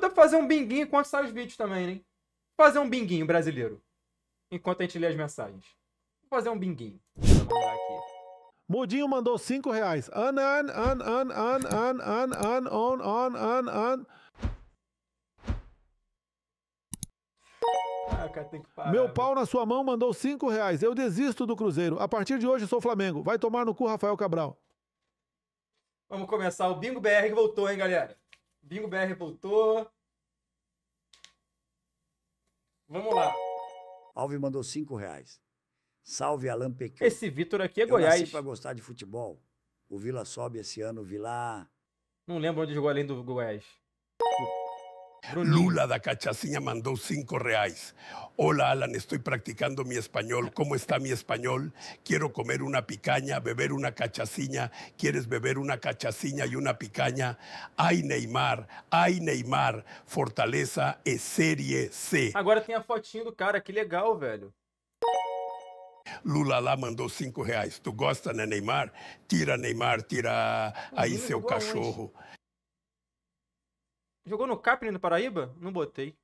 dá pra fazer um binguinho enquanto sai os vídeos também, hein? Né? Fazer um binguinho brasileiro. Enquanto a gente lê as mensagens. Vou fazer um binguinho. Vou aqui. mandou 5 reais. An, an, an, an, an, an, an, an, on, on, an, an. Ah, Meu pau na sua mão mandou 5 reais. Eu desisto do Cruzeiro. A partir de hoje sou Flamengo. Vai tomar no cu, Rafael Cabral. Vamos começar. O Bingo BR voltou, hein, galera? Bingo BR voltou. Vamos lá. Alves mandou cinco reais. Salve Alan Pequim. Esse Vitor aqui é Eu Goiás. Nasci pra gostar de futebol. O Vila sobe esse ano, o Vila. Não lembro onde jogou além do Goiás. Desculpa. Lula da Cachacinha mandou cinco reais. Hola Alan, estoy practicando mi español. ¿Cómo está mi español? Quiero comer una picaña, beber una cachacinha. ¿Quieres beber una cachacinha y una picaña? Ay Neymar, ay Neymar, Fortaleza e Série C. Agora tem a fotinho do cara, que legal, velho. Lula lá mandou cinco reais. Tu gosta, né, Neymar? Tira Neymar, tira aí uhum, seu cachorro. Onde? Jogou no Capri no Paraíba? Não botei.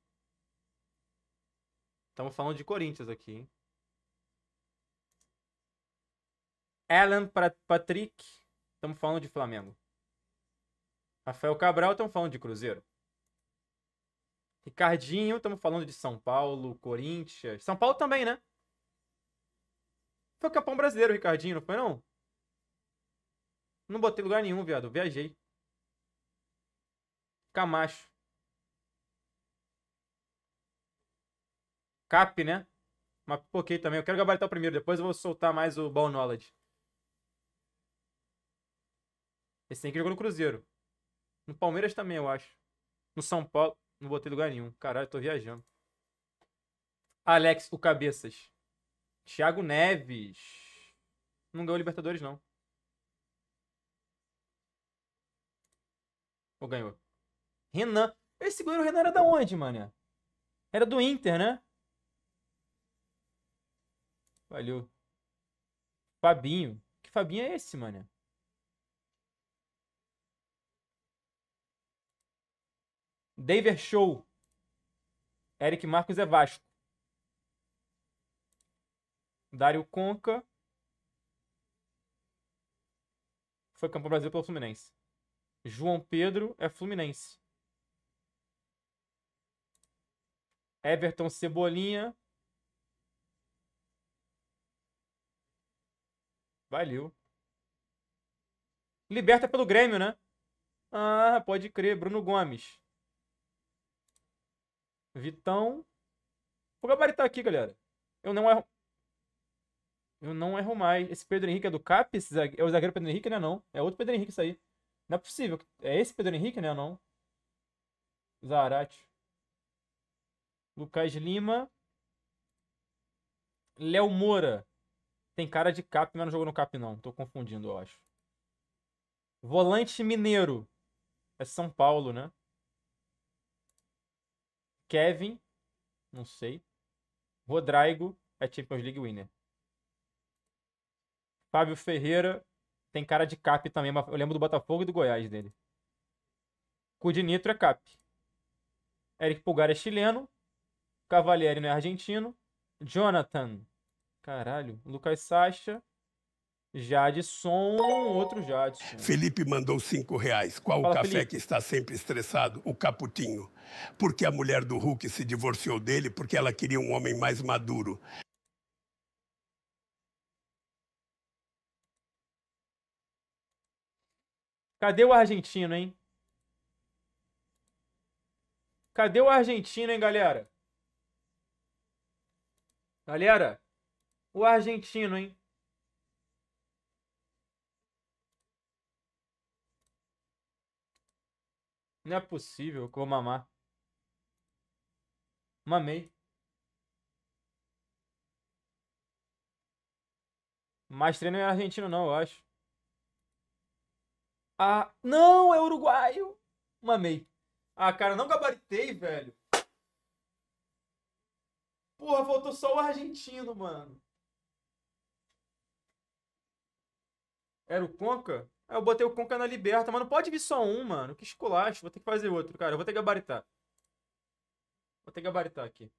Estamos falando de Corinthians aqui, hein? Alan Patrick, estamos falando de Flamengo. Rafael Cabral, estamos falando de Cruzeiro. Ricardinho, estamos falando de São Paulo, Corinthians. São Paulo também, né? Foi campeão brasileiro, Ricardinho, não foi não? Não botei lugar nenhum, viado. Viajei. Camacho. Cap, né? Mas pipoquei também. Eu quero gabaritar o primeiro, depois eu vou soltar mais o Ball Knowledge. Esse tem que jogar no Cruzeiro. No Palmeiras também, eu acho. No São Paulo, não botei lugar nenhum. Caralho, tô viajando. Alex, o Cabeças. Thiago Neves. Não ganhou Libertadores, não. Ou ganhou? Renan. Esse goleiro Renan era da onde, mané? Era do Inter, né? Valeu. Fabinho. Que Fabinho é esse, mané? David Show. Eric Marcos é Vasco. Dário Conca. Foi campeão Brasil pelo Fluminense. João Pedro é Fluminense. Everton Cebolinha. Valeu. Liberta pelo Grêmio, né? Ah, pode crer. Bruno Gomes. Vitão. o Gabarito tá aqui, galera. Eu não erro. Eu não erro mais. Esse Pedro Henrique é do CAP? É o zagueiro Pedro Henrique, né? Não. É outro Pedro Henrique isso aí. Não é possível. É esse Pedro Henrique, né? Não. Zarate. Lucas Lima. Léo Moura. Tem cara de cap, mas não jogou no cap, não. Tô confundindo, eu acho. Volante Mineiro. É São Paulo, né? Kevin. Não sei. Rodrigo. É Champions League winner. Fábio Ferreira. Tem cara de cap também. Mas eu lembro do Botafogo e do Goiás dele. Cudinitro é cap. Eric Pulgar é chileno. Cavalieri não é argentino. Jonathan. Caralho. Lucas Sacha. Jadson, outro Jadson. Felipe mandou cinco reais. Qual Fala, o café Felipe. que está sempre estressado? O Caputinho. Porque a mulher do Hulk se divorciou dele porque ela queria um homem mais maduro. Cadê o argentino, hein? Cadê o argentino, hein, galera? Galera, o argentino, hein? Não é possível que eu vou mamar. Mamei. Mas treino é argentino não, eu acho. Ah, não, é uruguaio. Mamei. Ah, cara, não gabaritei, velho. Porra, faltou só o argentino, mano. Era o Conca? Aí é, eu botei o Conca na liberta, mas não pode vir só um, mano. Que esculacho. Vou ter que fazer outro, cara. Eu vou ter que gabaritar. Vou ter que gabaritar aqui.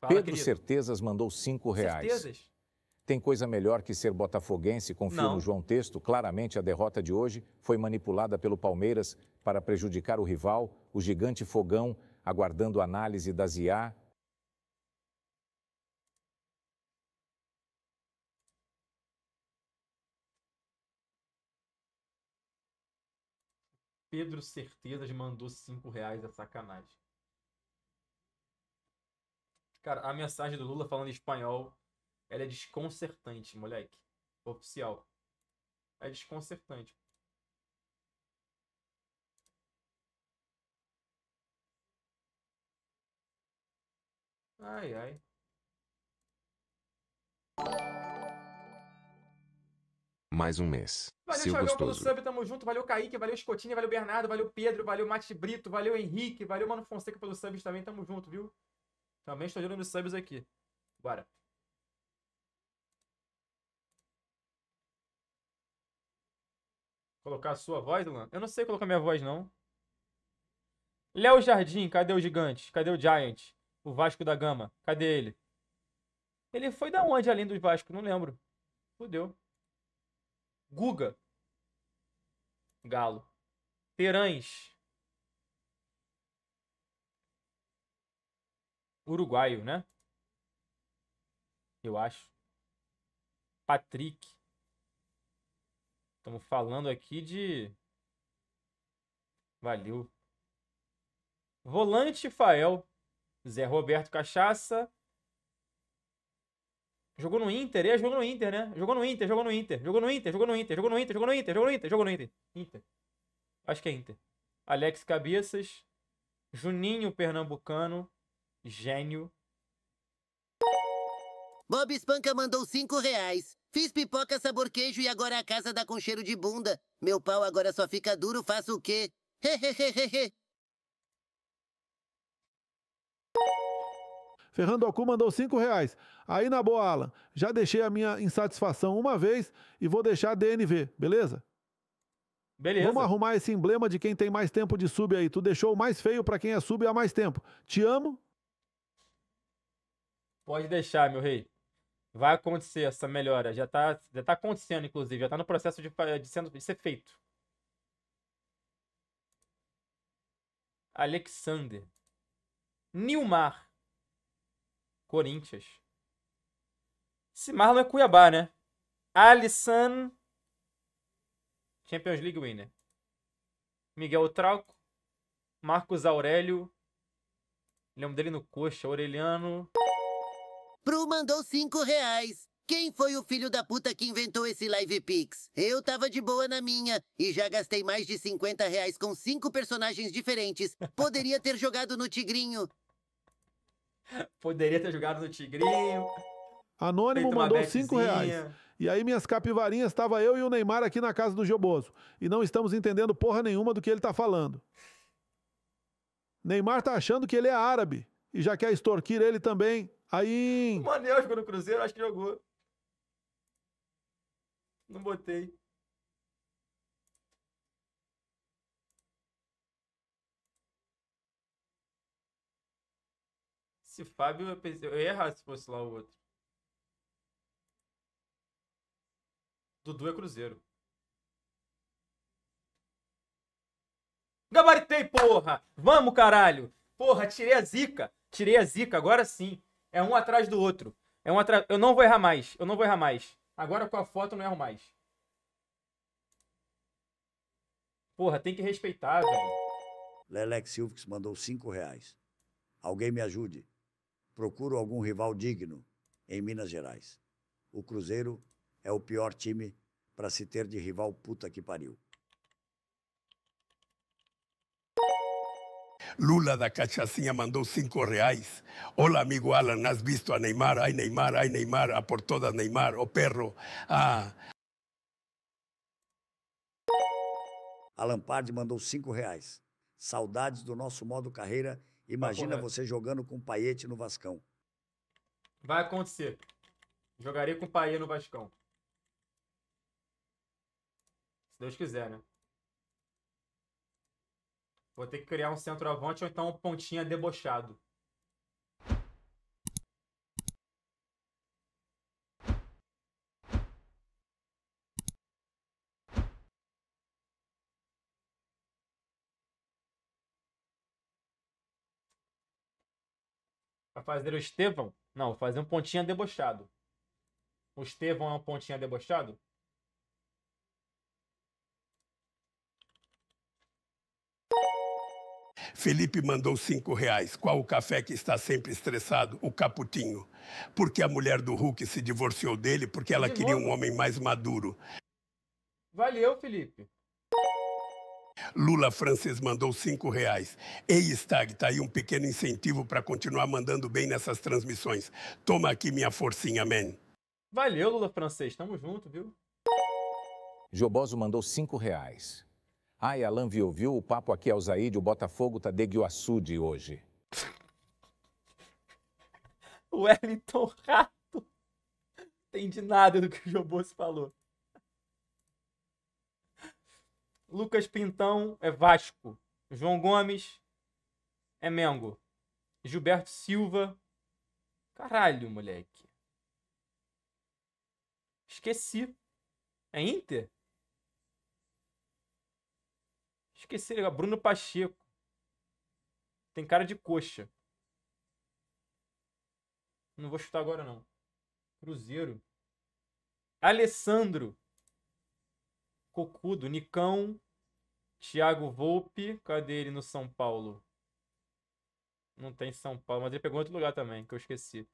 Fala, Pedro querido. Certezas mandou cinco reais. Certezas? Tem coisa melhor que ser botafoguense, confirma o João Texto. Claramente, a derrota de hoje foi manipulada pelo Palmeiras para prejudicar o rival, o gigante fogão aguardando análise das IA Pedro Certezas mandou 5 reais, é sacanagem. Cara, a mensagem do Lula falando espanhol, ela é desconcertante, moleque. Oficial. É desconcertante. Ai, ai. Mais um mês. Valeu, Seu pelo sub, tamo junto. Valeu, Kaique, valeu, Escotinha, valeu, Bernardo, valeu, Pedro, valeu, Mati Brito, valeu, Henrique, valeu, Mano Fonseca pelo subs também, tamo junto, viu? Também estou olhando os subs aqui. Bora. Colocar a sua voz, Luan? Eu não sei colocar minha voz, não. Léo Jardim, cadê o gigante? Cadê o Giant? O Vasco da Gama. Cadê ele? Ele foi da onde além do Vasco? Não lembro. Fudeu. Guga. Galo. Terães. Uruguaio, né? Eu acho. Patrick. Estamos falando aqui de. Valeu. Volante Fael. Zé Roberto Cachaça. Jogou no Inter, é, jogou no Inter, né? Jogou no Inter, jogou no Inter, jogou no Inter, jogou no Inter, jogou no Inter, jogou no Inter, jogou no Inter, jogou no Inter. Inter. Acho que é Inter. Alex Cabeças, Juninho Pernambucano, gênio. Bob Espanca mandou cinco reais. Fiz pipoca sabor queijo e agora a casa dá tá com cheiro de bunda. Meu pau agora só fica duro, faço o quê? Hehehehehe. Ferrando Alcu mandou 5 reais. Aí na boa, Alan, já deixei a minha insatisfação uma vez e vou deixar a DNV, beleza? Beleza. Vamos arrumar esse emblema de quem tem mais tempo de sub aí. Tu deixou o mais feio para quem é sub há mais tempo. Te amo. Pode deixar, meu rei. Vai acontecer essa melhora. Já tá, já tá acontecendo, inclusive. Já tá no processo de, de, sendo, de ser feito. Alexander. Nilmar. Corinthians. Esse Marlon é Cuiabá, né? Alisson. Champions League winner. Miguel Trauco. Marcos Aurélio. Lembro é dele no coxa, Aureliano. Pro mandou cinco reais. Quem foi o filho da puta que inventou esse Live Pix? Eu tava de boa na minha e já gastei mais de 50 reais com cinco personagens diferentes. Poderia ter jogado no Tigrinho. Poderia ter jogado no Tigrinho. Anônimo mandou 5 reais. E aí minhas capivarinhas, estava eu e o Neymar aqui na casa do Joboso. E não estamos entendendo porra nenhuma do que ele está falando. Neymar tá achando que ele é árabe. E já quer extorquir ele também. Aí... O Manel jogou no Cruzeiro, acho que jogou. Não botei. fosse Fábio, eu, pensei, eu ia errar se fosse lá o outro. Dudu é Cruzeiro. Gabaritei, porra! Vamos, caralho! Porra, tirei a zica! Tirei a zica, agora sim. É um atrás do outro. É um atrás... Eu não vou errar mais. Eu não vou errar mais. Agora com a foto eu não erro mais. Porra, tem que respeitar, velho. Lelex Silvix mandou cinco reais. Alguém me ajude procuro algum rival digno em Minas Gerais. O Cruzeiro é o pior time para se ter de rival puta que pariu. Lula da Cachacinha mandou cinco reais. Olá, amigo Alan, has visto a Neymar? Ai, Neymar, ai, Neymar, a por todas Neymar, o oh, perro. Ah. Alan Pardi mandou cinco reais. Saudades do nosso modo carreira Imagina tá você jogando com o no Vascão. Vai acontecer. Jogaria com o no Vascão. Se Deus quiser, né? Vou ter que criar um centroavante ou então um pontinha debochado. fazer o Estevão? Não, fazer um pontinha debochado. O Estevão é um pontinha debochado? Felipe mandou cinco reais. Qual o café que está sempre estressado? O Caputinho. Porque a mulher do Hulk se divorciou dele porque ela queria um homem mais maduro. Valeu, Felipe. Lula francês mandou cinco reais. Ei, Stag, tá aí um pequeno incentivo para continuar mandando bem nessas transmissões. Toma aqui minha forcinha, man. Valeu, Lula francês. Tamo junto, viu? Joboso mandou cinco reais. Ai, Alan viu, viu? O papo aqui é o Zaide, o Botafogo tá de Guiaçu de hoje. Wellington Rato. Entendi nada do que o Joboso falou. Lucas Pintão é Vasco. João Gomes é Mengo. Gilberto Silva. Caralho, moleque. Esqueci. É Inter? Esqueci, legal. Bruno Pacheco. Tem cara de coxa. Não vou chutar agora, não. Cruzeiro. Alessandro. Cocudo, Nicão, Thiago Volpe. Cadê ele no São Paulo? Não tem tá São Paulo, mas ele pegou outro lugar também, que eu esqueci.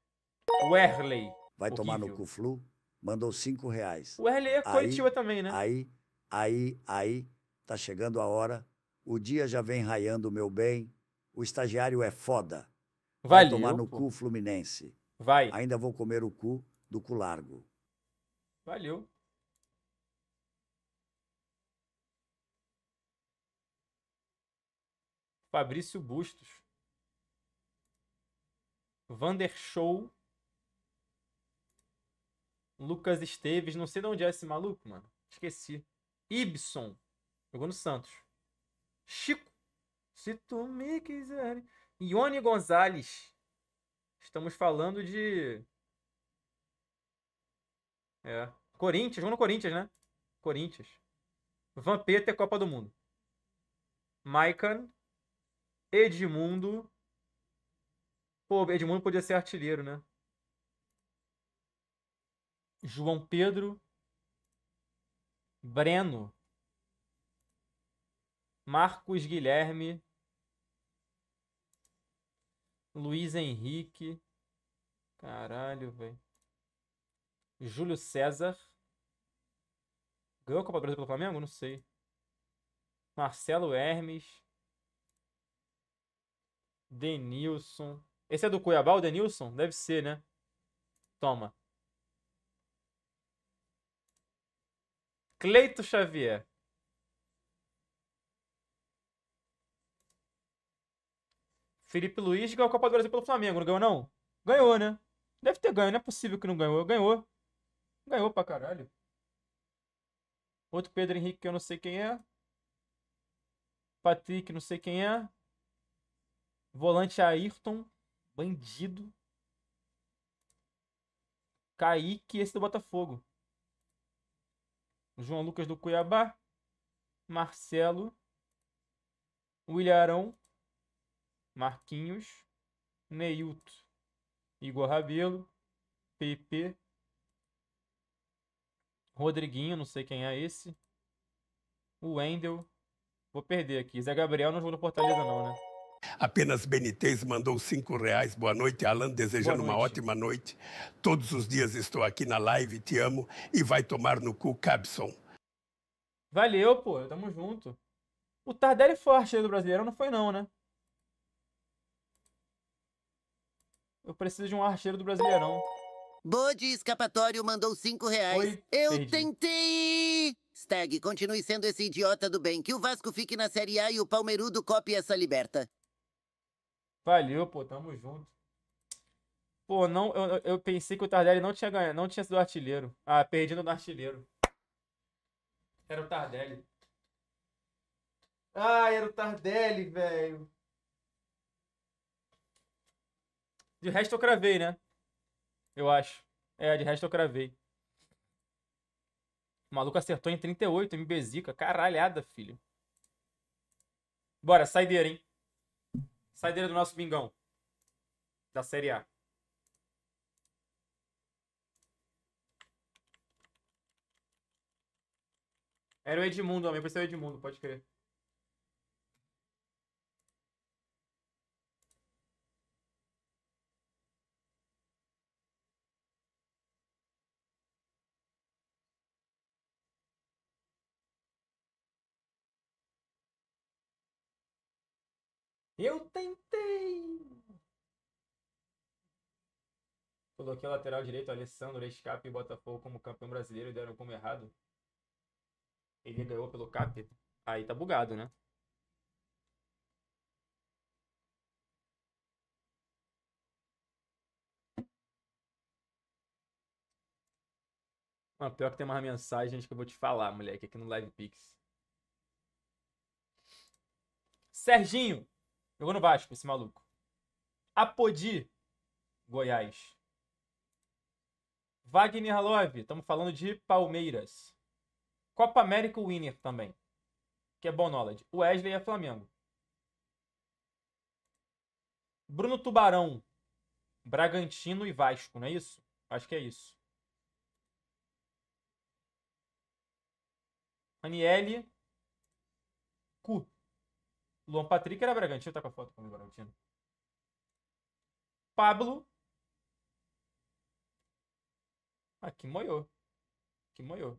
O Erley. Vai horrível. tomar no Cuflu? Mandou cinco reais. O Erley é Curitiba também, né? Aí, aí, aí, tá chegando a hora. O dia já vem raiando, meu bem. O estagiário é foda. Vai Valeu, tomar no pô. cu Fluminense. Vai. Ainda vou comer o cu do cu largo. Valeu. Fabrício Bustos. Vander Show. Lucas Esteves. Não sei de onde é esse maluco, mano. Esqueci. Ibson. Jogou no Santos. Chico. Se tu me quiser. Ione Gonzalez. Estamos falando de. É. Corinthians. Jogou no Corinthians, né? Corinthians. Vampeta é Copa do Mundo. Maicon. Edmundo. Pô, Edmundo podia ser artilheiro, né? João Pedro. Breno. Marcos Guilherme. Luiz Henrique. Caralho, velho. Júlio César. Ganhou a Copa do Brasil pelo Flamengo? Não sei. Marcelo Hermes. Denilson. Esse é do Cuiabá, o Denilson? Deve ser, né? Toma. Cleito Xavier. Felipe Luiz ganhou a Copa do Brasil pelo Flamengo, não ganhou não? Ganhou, né? Deve ter ganho, não é possível que não ganhou. Ganhou. Ganhou pra caralho. Outro Pedro Henrique que eu não sei quem é. Patrick, não sei quem é. Volante Ayrton, bandido. Kaique, esse do Botafogo. João Lucas do Cuiabá. Marcelo. William Arão. Marquinhos. Neilton. Igor Rabelo. PP. Rodriguinho, não sei quem é esse. O Wendel. Vou perder aqui. Zé Gabriel não jogou no Fortaleza não, né? Apenas Benitez mandou cinco reais. Boa noite, Alan. Desejando noite. uma ótima noite. Todos os dias estou aqui na live, te amo. E vai tomar no cu, Cabson. Valeu, pô. Tamo junto. O Tardelli foi artilheiro do Brasileirão? Não foi não, né? Eu preciso de um archeiro do Brasileirão. Bode Escapatório mandou cinco reais. Oi, Eu perdi. tentei! Stag, continue sendo esse idiota do bem. Que o Vasco fique na Série A e o Palmeirudo copie essa liberta. Valeu, pô, tamo junto. Pô, não, eu, eu pensei que o Tardelli não tinha ganhado, não tinha sido artilheiro. Ah, perdi no artilheiro. Era o Tardelli. Ah, era o Tardelli, velho. De resto eu cravei, né? Eu acho. É, de resto eu cravei. O maluco acertou em 38, MBZica. Caralhada, filho. Bora, saideira, hein? Saideira do nosso Mingão. Da Série A. Era o Edmundo, também, pareceu o Edmundo, pode crer. Eu tentei! Coloquei o lateral direito, Alessandro, Escape e Botafogo como campeão brasileiro e deram como errado. Ele ganhou pelo CAP. Aí tá bugado, né? Mano, pior que tem umas mensagens que eu vou te falar, moleque, aqui no Live Pix. Serginho, Jogou no Vasco, esse maluco. Apodi, Goiás. Wagner Love, estamos falando de Palmeiras. Copa América Winner também. Que é bom knowledge. Wesley é Flamengo. Bruno Tubarão, Bragantino e Vasco, não é isso? Acho que é isso. Aniele Cu. Luan Patrick era Bragantino. Tá com a foto com o Bragantino. Pablo. Aqui ah, moiou. Aqui moiou.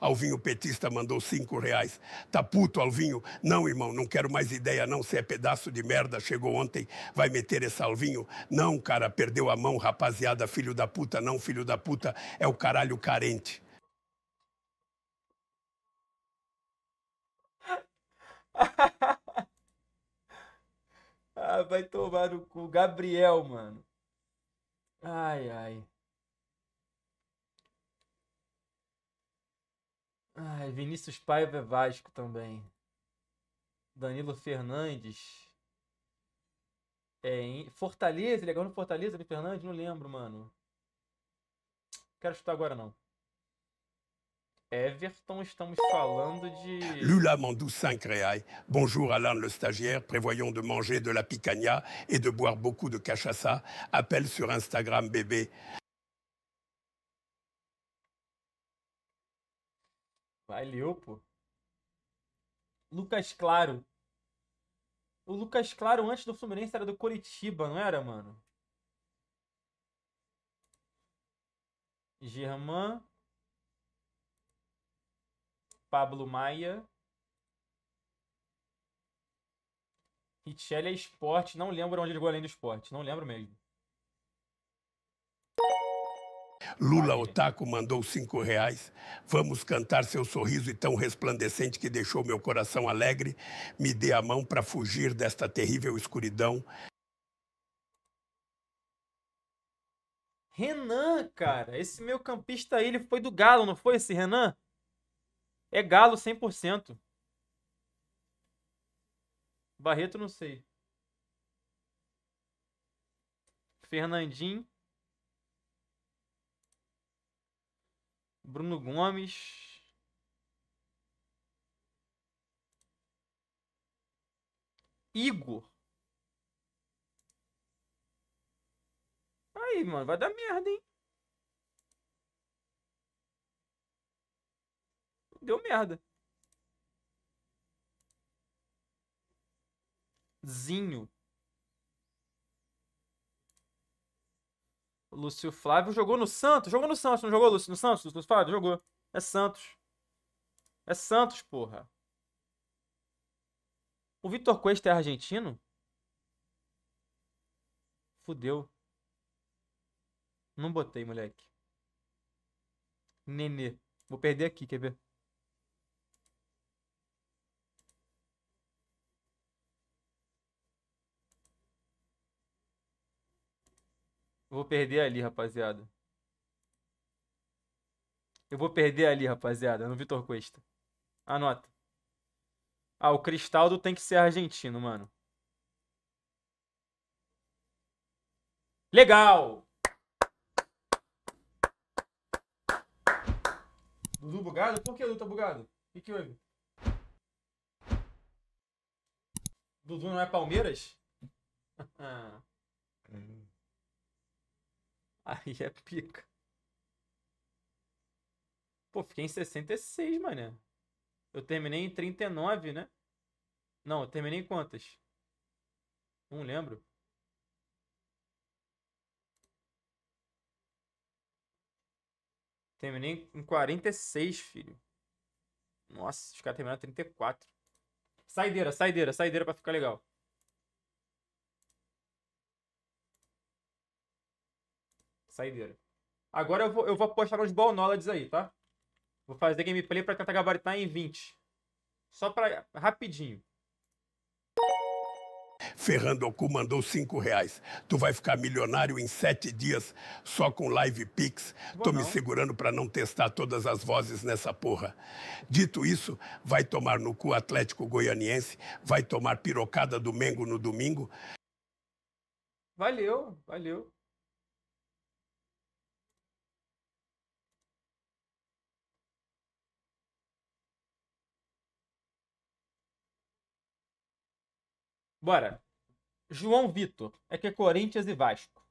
Alvinho Petista mandou cinco reais. Tá puto, Alvinho? Não, irmão, não quero mais ideia, não. Você é pedaço de merda, chegou ontem, vai meter esse Alvinho? Não, cara, perdeu a mão, rapaziada, filho da puta, não, filho da puta, é o caralho carente. ah, vai tomar no cu. Gabriel, mano. Ai, ai. Ai, Vinícius Paiva é Vasco também. Danilo Fernandes. É, em Fortaleza, legal é no Fortaleza, Fernandes, não lembro, mano. Quero chutar agora não. Everton, estamos falando de. Lula Mandou 5 reais. Bonjour Alain le stagiaire. Prévoyons de manger de la picanha e de boire beaucoup de cachaça. Appel sur Instagram bébé. Valeu, pô. Lucas Claro. O Lucas Claro, antes do Fluminense, era do Coritiba, não era, mano? Germán Pablo Maia. Richelli é esporte. Não lembro onde ele jogou além do esporte. Não lembro mesmo. Lula Otaku mandou cinco reais. Vamos cantar seu sorriso e tão resplandecente que deixou meu coração alegre. Me dê a mão para fugir desta terrível escuridão. Renan, cara, esse meu campista aí, ele foi do Galo, não foi esse Renan? É Galo 100%. Barreto, não sei. Fernandinho. Bruno Gomes. Igor. Aí, mano, vai dar merda, hein? Deu merda. Zinho. Lúcio Flávio jogou no Santos. Jogou no Santos, não jogou, Lúcio? No Santos, Lúcio Flávio? Jogou. É Santos. É Santos, porra. O Vitor Cuesta é argentino? Fudeu. Não botei, moleque. Nenê. Vou perder aqui, quer ver? Eu vou perder ali, rapaziada. Eu vou perder ali, rapaziada, no Vitor Cuesta. Anota. Ah, o Cristaldo tem que ser argentino, mano. Legal! Dudu bugado? Por que Dudu tá bugado? O que, que houve? Dudu não é Palmeiras? Hum. Aí é pica. Pô, fiquei em 66, mané. Eu terminei em 39, né? Não, eu terminei em quantas? Não lembro. Terminei em 46, filho. Nossa, os caras terminaram em 34. Saideira, saideira, saideira pra ficar legal. Saideira. Agora eu vou, eu vou apostar uns ball knowledge aí, tá? Vou fazer gameplay pra tentar gabaritar em 20. Só pra... rapidinho. cu mandou 5 reais. Tu vai ficar milionário em 7 dias só com Live Pix. Tô não. me segurando para não testar todas as vozes nessa porra. Dito isso, vai tomar no cu Atlético Goianiense, vai tomar pirocada do Mengo no domingo. Valeu, valeu. Bora. João Vitor, é que é Corinthians e Vasco.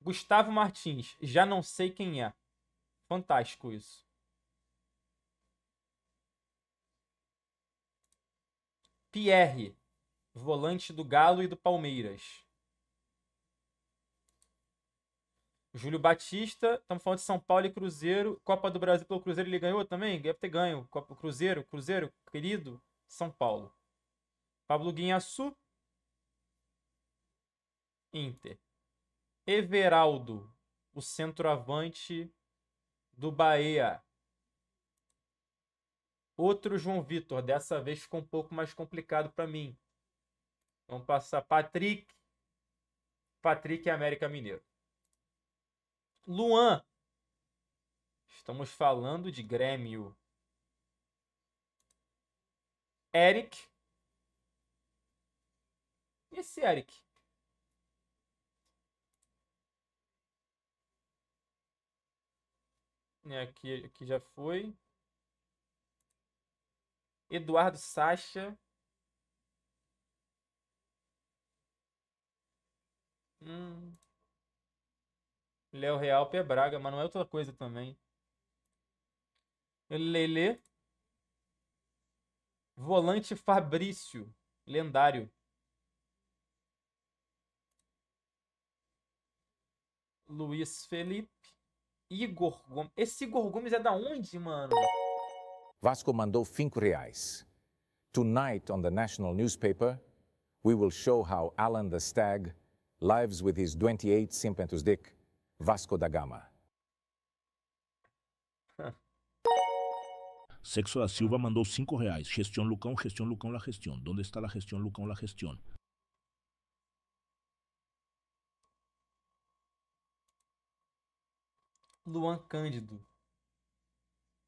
Gustavo Martins, já não sei quem é. Fantástico isso. Pierre, volante do Galo e do Palmeiras. Júlio Batista, estamos falando de São Paulo e Cruzeiro. Copa do Brasil pelo Cruzeiro ele ganhou também? Deve ter ganho. Copa Cruzeiro, Cruzeiro, querido, São Paulo. Pablo Guinhaçu. Inter. Everaldo, o centroavante do Bahia. Outro João Vitor, dessa vez ficou um pouco mais complicado para mim. Vamos passar Patrick. Patrick é América Mineiro. Luan. Estamos falando de Grêmio. Eric. E esse Eric? É, aqui, aqui já foi. Eduardo Sacha. Hum. Léo Real, Pé Braga, mas não é outra coisa também. Lele. Volante Fabrício, lendário. Luiz Felipe, Igor Gomes. Esse Igor Gomes é da onde, mano? Vasco mandou cinco reais. Tonight on the national newspaper, we will show how Alan the Stag lives with his 28 simpentos dick, Vasco da Gama. Sexo da Silva mandou cinco reais. Gestão Lucão, Gestão Lucão, la Gestão. Onde está la Gestão Lucão, la Gestão? Luan Cândido.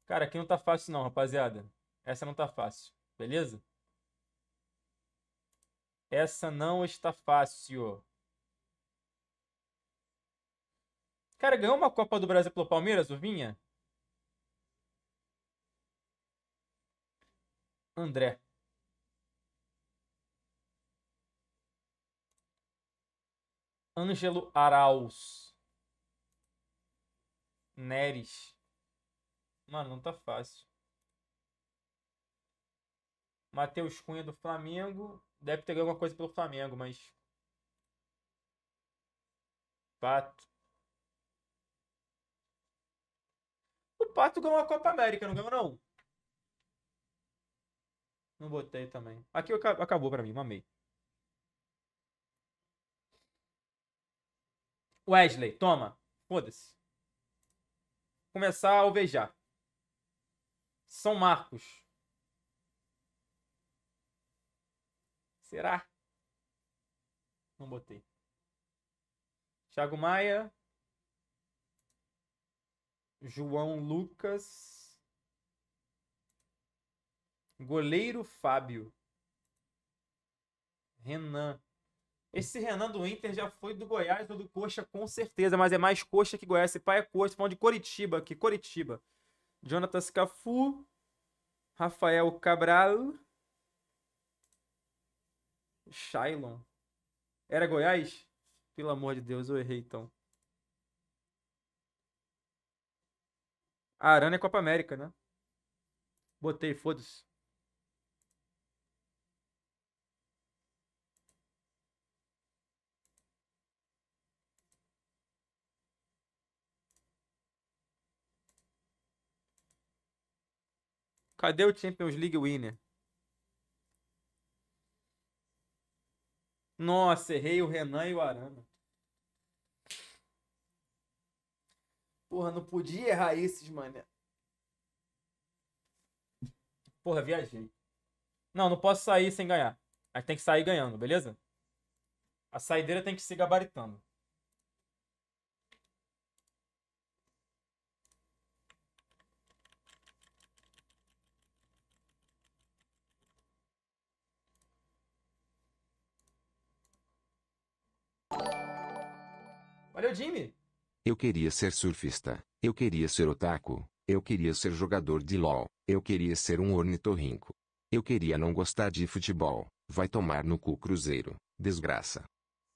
Cara, aqui não tá fácil não, rapaziada. Essa não tá fácil, beleza? Essa não está fácil. Cara, ganhou uma Copa do Brasil pelo Palmeiras, o Vinha? André. Ângelo Arauz. Neres. Mano, não tá fácil. Matheus Cunha do Flamengo. Deve ter ganho alguma coisa pelo Flamengo, mas. Pato. O Pato ganhou a Copa América, não ganhou, não? Não botei também. Aqui acabou pra mim, mamei. Wesley, toma. Foda-se começar a alvejar. São Marcos. Será? Não botei. Thiago Maia. João Lucas. Goleiro Fábio. Renan. Esse Renan do Inter já foi do Goiás ou do Coxa, com certeza, mas é mais Coxa que Goiás. Esse pai é Coxa, falando de Coritiba aqui, Coritiba. Jonathan Scafu, Rafael Cabral, Shailon. Era Goiás? Pelo amor de Deus, eu errei então. A Arana é Copa América, né? Botei, foda-se. Cadê o Champions League winner? Nossa, errei o Renan e o Arana. Porra, não podia errar esses, mano. Porra, viajei. Não, não posso sair sem ganhar. A gente tem que sair ganhando, beleza? A saideira tem que se gabaritando. Valeu, Jimmy! Eu queria ser surfista. Eu queria ser otaku. Eu queria ser jogador de LOL. Eu queria ser um ornitorrinco. Eu queria não gostar de futebol. Vai tomar no cu Cruzeiro. Desgraça.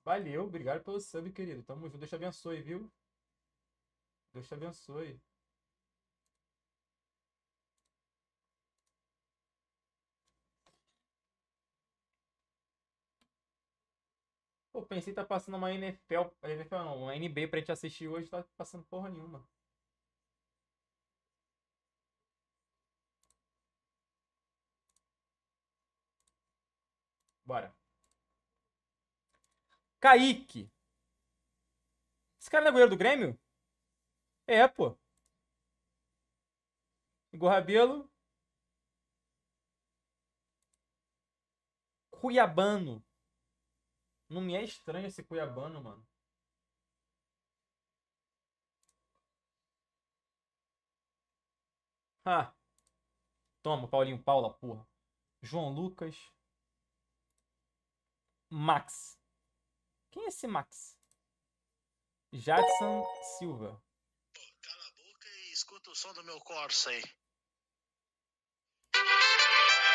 Valeu, obrigado pelo sub, querido. Tamo junto. Deus te abençoe, viu? Deus te abençoe. Pô, pensei tá passando uma NFL. NFL não, uma NB pra gente assistir hoje, tá passando porra nenhuma. Bora. Kaique. Esse cara não é goleiro do Grêmio? É, pô. Igor Rabelo. Cuiabano. Não me é estranho esse cuiabano, mano. Ah. Toma, Paulinho Paula, porra. João Lucas. Max. Quem é esse Max? Jackson Silva. Pô, cala a boca e escuta o som do meu Corsa aí.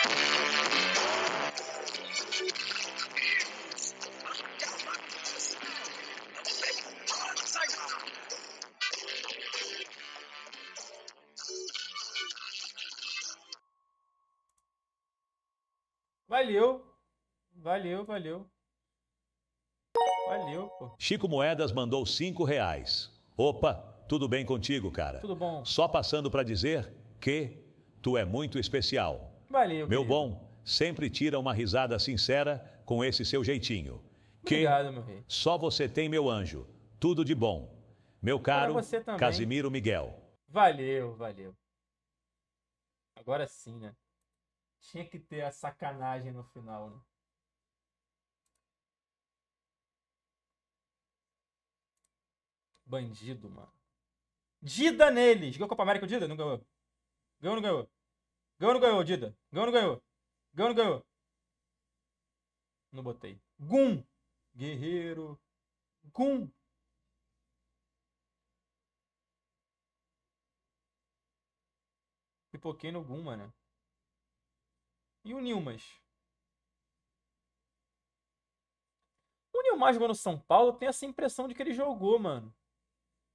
Valeu. Valeu, valeu. Valeu, pô. Chico Moedas mandou cinco reais. Opa, tudo bem contigo, cara? Tudo bom. Só passando para dizer que tu é muito especial. Valeu, Meu querido. bom, sempre tira uma risada sincera com esse seu jeitinho. Que Obrigado, meu rei. Só você tem, meu anjo. Tudo de bom. Meu caro Casimiro Miguel. Valeu, valeu. Agora sim, né? Tinha que ter a sacanagem no final, né? Bandido, mano. Dida neles! Ganhou Copa América o Dida? Não ganhou. Ganhou ou não ganhou? Ganhou ou não ganhou, Dida? Ganhou ou não ganhou? Ganhou ou não ganhou? Não botei. Gum! Guerreiro. Gum! Pipoquei no Gum, mano. E o Nilmas. O Nilmas jogou no São Paulo, tem essa impressão de que ele jogou, mano.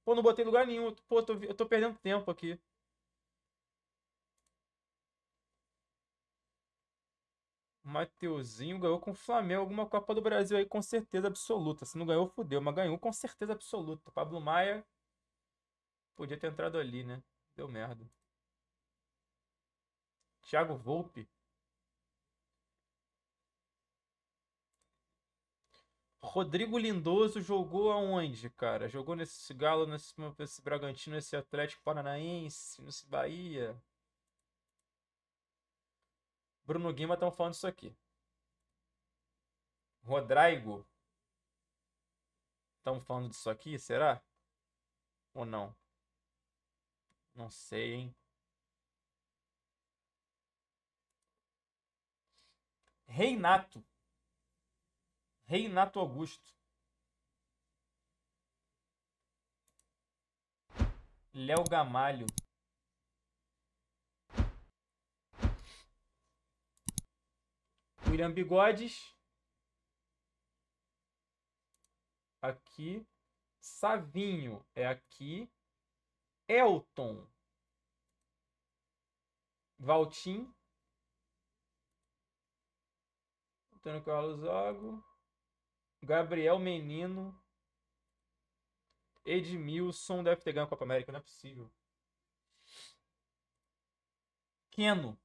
Pô, não botei lugar nenhum. Pô, tô, eu tô perdendo tempo aqui. Mateuzinho ganhou com o Flamengo alguma Copa do Brasil aí com certeza absoluta. Se não ganhou, fudeu, mas ganhou com certeza absoluta. Pablo Maia podia ter entrado ali, né? Deu merda. Thiago Volpe. Rodrigo Lindoso jogou aonde, cara? Jogou nesse Galo, nesse, nesse Bragantino, nesse Atlético Paranaense, nesse Bahia? Bruno Guima estão falando isso aqui. Rodrigo. Estão falando disso aqui, será? Ou não? Não sei, hein? Reinato. Reinato Augusto. Léo Gamalho. William Bigodes. Aqui. Savinho é aqui. Elton. Valtim. Antônio Carlos Zago. Gabriel Menino. Edmilson deve ter ganho a Copa América, não é possível. Keno.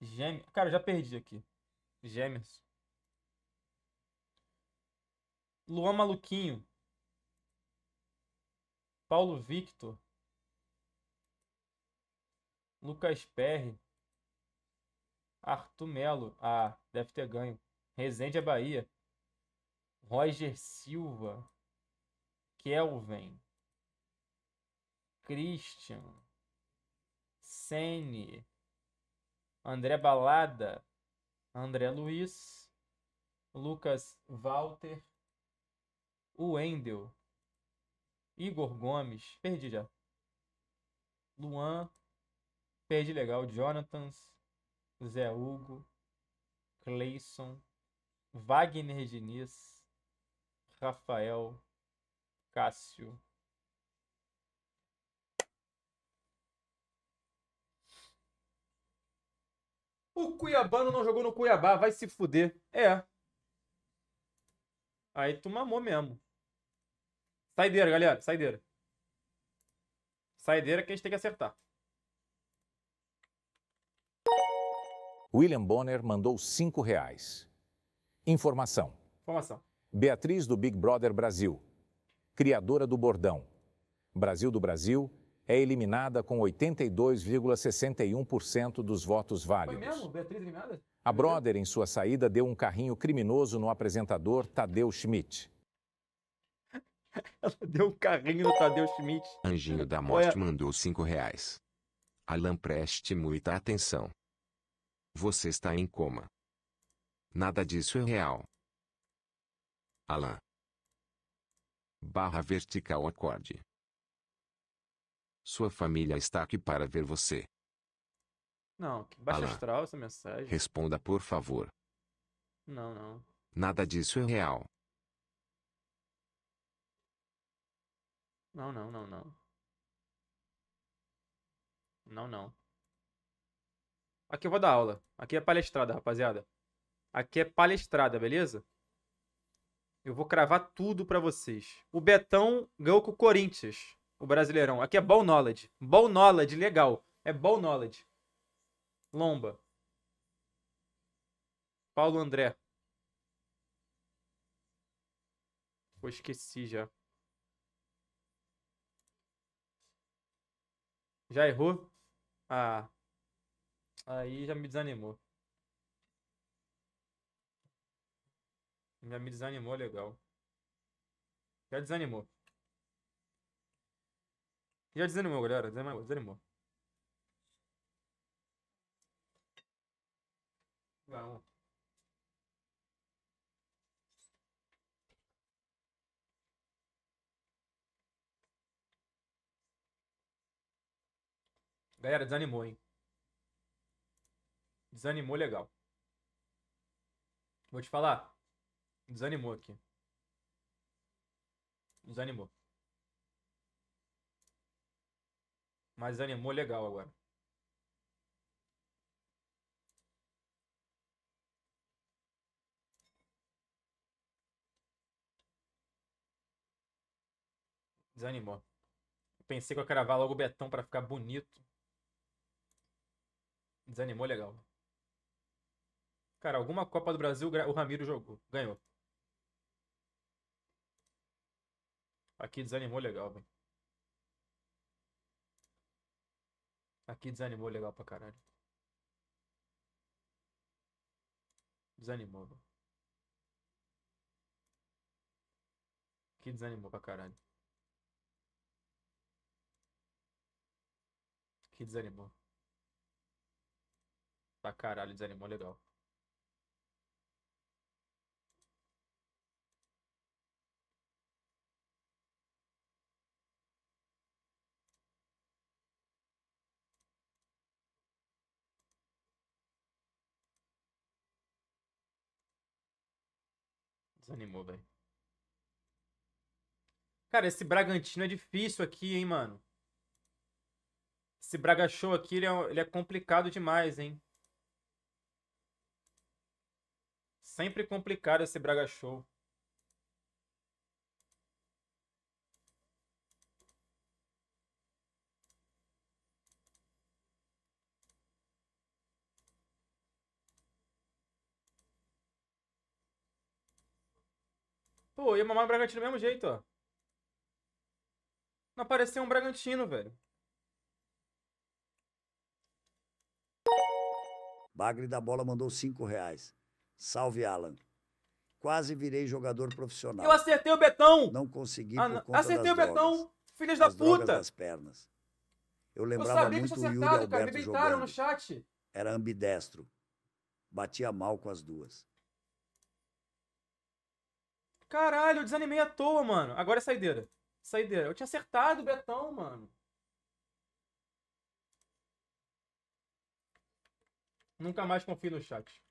Gêmeo, Cara, já perdi aqui. Gêmeos. Luan Maluquinho. Paulo Victor. Lucas Perry. Arthur Melo. Ah, deve ter ganho. Resende a é Bahia. Roger Silva. Kelvin. Christian. Sene. André Balada. André Luiz. Lucas Walter. Wendel. Igor Gomes. Perdi já. Luan. Perdi legal. Jonathans. Zé Hugo, Cleison, Wagner Diniz, Rafael, Cássio. O Cuiabano não jogou no Cuiabá, vai se fuder. É. Aí tu mamou mesmo. Saideira, galera, saideira. Saideira que a gente tem que acertar. William Bonner mandou cinco reais. Informação. Informação. Beatriz do Big Brother Brasil, criadora do bordão. Brasil do Brasil é eliminada com 82,61% dos votos válidos. Foi mesmo? Beatriz eliminada? A brother, em sua saída, deu um carrinho criminoso no apresentador Tadeu Schmidt. Ela deu um carrinho no Tadeu Schmidt. Anjinho da Morte Olha. mandou 5 reais. Alan, preste muita atenção. Você está em coma. Nada disso é real. Alan. Barra vertical acorde. Sua família está aqui para ver você. Não, que baixa Alan, astral essa mensagem. Responda por favor. Não, não. Nada disso é real. Não, não, não, não. Não, não. Aqui eu vou dar aula. Aqui é palestrada, rapaziada. Aqui é palestrada, beleza? Eu vou cravar tudo para vocês. O Betão ganhou com o Corinthians, o Brasileirão. Aqui é ball knowledge. Ball knowledge, legal. É ball knowledge. Lomba. Paulo André. Eu esqueci já. Já errou? Ah, Aí já me desanimou. Já me desanimou legal. Já desanimou. Já desanimou, galera. Desanimou. desanimou. Vamos. Galera, desanimou, hein? Desanimou legal. Vou te falar. Desanimou aqui. Desanimou. Mas desanimou legal agora. Desanimou. Pensei que eu ia cravar logo o Betão para ficar bonito. Desanimou legal. Cara, alguma Copa do Brasil o Ramiro jogou, ganhou. Aqui desanimou legal, velho. Aqui desanimou legal pra caralho. Desanimou, velho. Aqui desanimou pra caralho. Aqui desanimou. Pra caralho, desanimou legal. Desanimou, velho. Cara, esse Bragantino é difícil aqui, hein, mano. Esse Braga Show aqui, ele é, ele é complicado demais, hein. Sempre complicado esse Braga Show. Pô, ia mamar o Bragantino do mesmo jeito, ó. Não apareceu um Bragantino, velho. Bagre da Bola mandou 5 reais. Salve, Alan. Quase virei jogador profissional. Eu acertei o Betão! Não consegui ah, não. Acertei o drogas. Betão! Filhas da puta! Das pernas. Eu lembrava eu muito que tinha acertado, cara. Me deitaram no chat. Era ambidestro. Batia mal com as duas. Caralho, eu desanimei à toa, mano. Agora é saideira. Saideira. Eu tinha acertado o Betão, mano. Nunca mais confio no chat.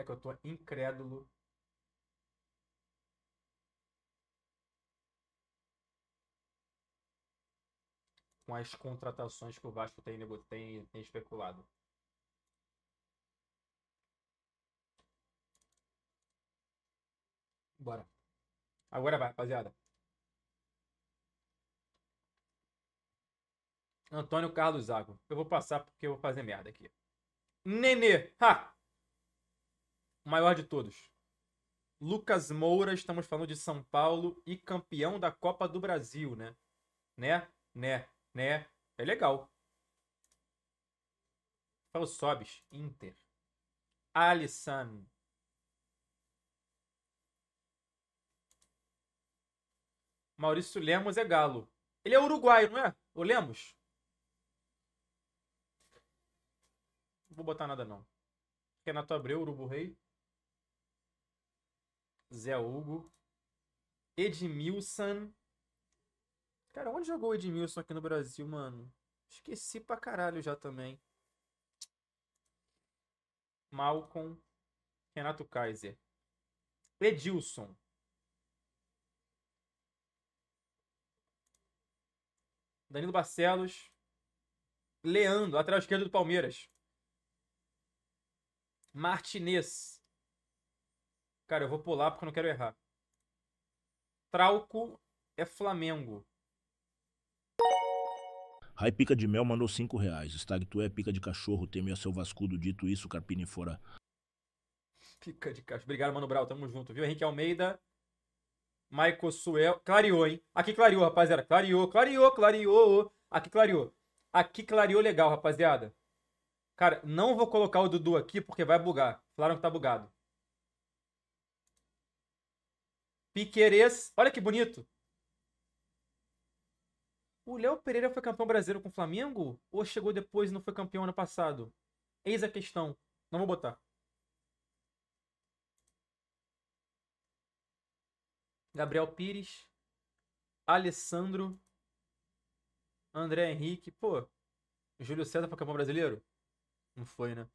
Né, que eu tô incrédulo. Com as contratações que o Vasco tem, tem, tem especulado. Bora. Agora vai, rapaziada. Antônio Carlos Zago. Eu vou passar porque eu vou fazer merda aqui. Nenê. Ha! maior de todos. Lucas Moura, estamos falando de São Paulo e campeão da Copa do Brasil, né? Né? Né? Né? É legal. Fala Sobis, Inter. Alisson. Maurício Lemos é galo. Ele é uruguaio, não é? O Lemos? Não vou botar nada, não. Renato Abreu, Urubu Rei. Zé Hugo. Edmilson. Cara, onde jogou o Edmilson aqui no Brasil, mano? Esqueci pra caralho já também. Malcolm. Renato Kaiser. Edilson. Danilo Barcelos. Leandro, lateral esquerdo do Palmeiras. Martinez. Cara, eu vou pular porque eu não quero errar. Trauco é Flamengo. Rai Pica de Mel mandou 5 reais. Stag, tu é pica de cachorro. Teme a seu vascudo. Dito isso, Carpini fora. Pica de cachorro. Obrigado, Mano Brau. Tamo junto, viu? Henrique Almeida. Michael Suel. Clareou, hein? Aqui clareou, rapaziada. Clareou, clareou, clareou. Aqui clareou. Aqui clareou legal, rapaziada. Cara, não vou colocar o Dudu aqui porque vai bugar. Falaram que tá bugado. Piqueires, Olha que bonito. O Léo Pereira foi campeão brasileiro com o Flamengo? Ou chegou depois e não foi campeão ano passado? Eis a questão. Não vou botar. Gabriel Pires. Alessandro. André Henrique. Pô, Júlio César foi campeão brasileiro? Não foi, né?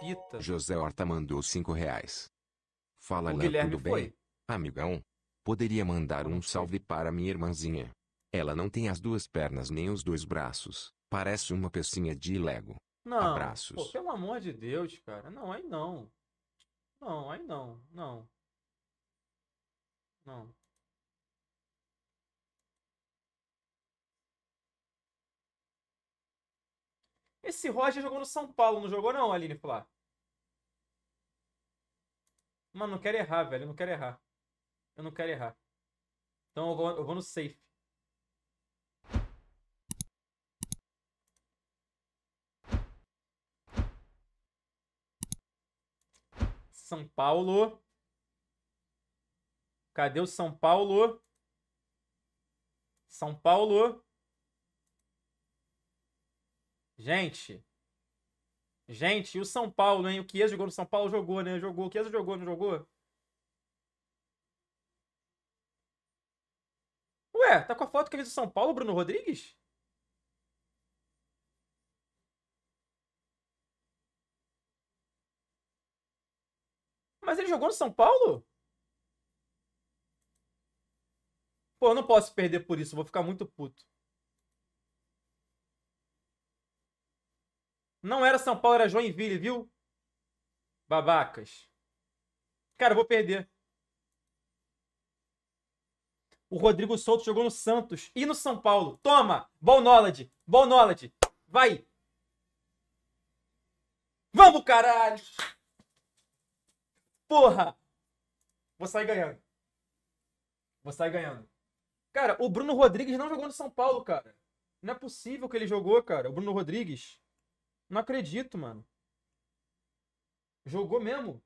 Pita. José Horta mandou 5 reais. Fala o lá, Guilherme tudo bem? Amigão, poderia mandar um salve para minha irmãzinha. Ela não tem as duas pernas nem os dois braços. Parece uma pecinha de Lego. Não, Abraços. Pô, pelo amor de Deus, cara. Não, aí não. Não, aí não. Não. Não. Esse Roger jogou no São Paulo, não jogou não, Aline Flá? Mano, não quero errar, velho. Eu não quero errar. Eu não quero errar. Então eu vou, eu vou no safe. São Paulo. Cadê o São Paulo? São Paulo. Gente, Gente, e o São Paulo, hein? O Chiesa jogou no São Paulo, jogou, né? Jogou. O Chiesa jogou, não jogou? Ué, tá com a foto que fez é do São Paulo, Bruno Rodrigues? Mas ele jogou no São Paulo? Pô, eu não posso perder por isso, vou ficar muito puto. Não era São Paulo, era Joinville, viu? Babacas. Cara, eu vou perder. O Rodrigo Souto jogou no Santos e no São Paulo. Toma! Bom knowledge! Bom knowledge! Vai! Vamos, caralho! Porra! Vou sair ganhando. Vou sair ganhando. Cara, o Bruno Rodrigues não jogou no São Paulo, cara. Não é possível que ele jogou, cara. O Bruno Rodrigues. Não acredito, mano. Jogou mesmo?